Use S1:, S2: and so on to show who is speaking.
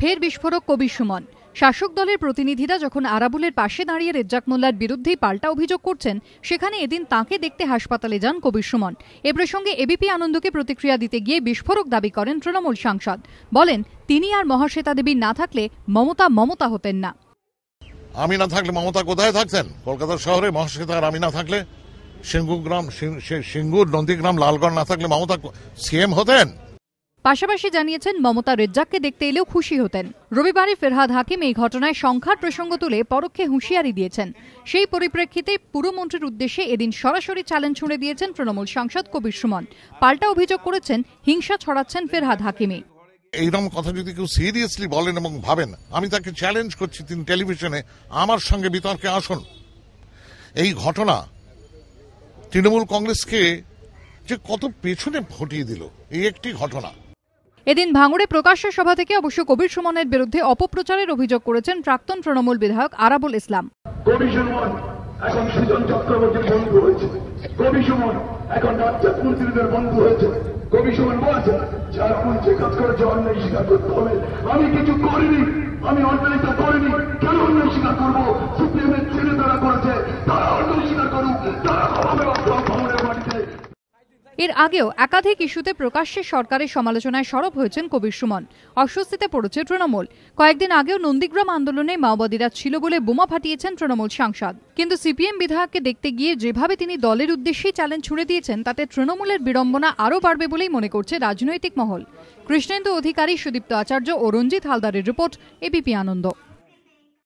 S1: ফের বিস্ফোরক কবি সুমন শাসক দলের প্রতিনিধিরা যখন আরাবুলের পাশে দাঁড়িয়ে রেজ্জাক মোল্লার বিরুদ্ধেই পাল্টা অভিযোগ করছেন সেখানে এদিন তাকে দেখতে হাসপাতালে যান কবির সুমন এ প্রসঙ্গে এবিপি আনন্দকে প্রতিক্রিয়া দিতে গিয়ে বিস্ফোরক দাবি করেন তৃণমূল সাংসদ বলেন তিনি আর মহাশ্বেতা দেবী না থাকলে মমতা মমতা হতেন না
S2: আমি না থাকলে মমতা কোথায় থাকতেন কলকাতা শহরে মহাশ্বেতা আর আমি না থাকলে সিঙ্গুগ্রাম সিঙ্গুর নন্দীগ্রাম লালগড় না থাকলে মমতা সিএম হতেন
S1: পাশাপাশি জানিয়েছেন মমতা রেজ্জাককে দেখতে এলেও খুশি হতেন রবিবারে ফেরহাদ হাকিম এই ঘটনায় সংখ্যার প্রসঙ্গ তুলে পরোক্ষে হুঁশিয়ারি দিয়েছেন সেই পরিপ্রেক্ষিতে পুরমন্ত্রীর উদ্দেশ্যে এদিন সরাসরি চ্যালেঞ্জ ছুঁড়ে দিয়েছেন তৃণমূল সাংসদ কবির সুমন পাল্টা অভিযোগ করেছেন হিংসা ছড়াচ্ছেন ফেরহাদ হাকিমে
S2: এইরকম কথা যদি কেউ সিরিয়াসলি বলেন এবং ভাবেন আমি তাকে চ্যালেঞ্জ করছি তিনি টেলিভিশনে আমার সঙ্গে বিতর্কে আসুন এই ঘটনা তৃণমূল কংগ্রেসকে যে কত পেছনে ভটিয়ে দিল এই একটি ঘটনা
S1: এদিন ভাঙড়ে প্রকাশ্য সভা থেকে অবশ্য কবির সুমনের বিরুদ্ধে অপপ্রচারের অভিযোগ করেছেন প্রাক্তন তৃণমূল বিধায়ক আরাবুল ইসলাম
S3: এখন সুজন চক্রবর্তীর বন্ধু হয়েছে কবি সুমন এখন মন্ত্রীদের বন্ধু হয়েছে কবি সুমন যে কাজ করেছে অন্যায় স্বীকার করতে হবে আমি কিছু করিনি আমি অন্যায় করিনি কেন অন্যায় স্বীকার করবো
S1: এর আগেও একাধিক ইস্যুতে প্রকাশ্যে সরকারের সমালোচনায় সরব হয়েছেন কবির সুমন অস্বস্তিতে পড়েছে তৃণমূল কয়েকদিন আগেও নন্দীগ্রাম আন্দোলনে মাওবাদীরা ছিল বলে বোমা ফাটিয়েছেন তৃণমূল সাংসদ কিন্তু সিপিএম বিধায়ককে দেখতে গিয়ে যেভাবে তিনি দলের উদ্দেশ্যেই চ্যালেঞ্জ ছুড়ে দিয়েছেন তাতে তৃণমূলের বিড়ম্বনা আরও বাড়বে বলেই মনে করছে রাজনৈতিক মহল কৃষ্ণেন্দু অধিকারী সুদীপ্ত আচার্য ও রঞ্জিত হালদারের রিপোর্ট এবিপি আনন্দ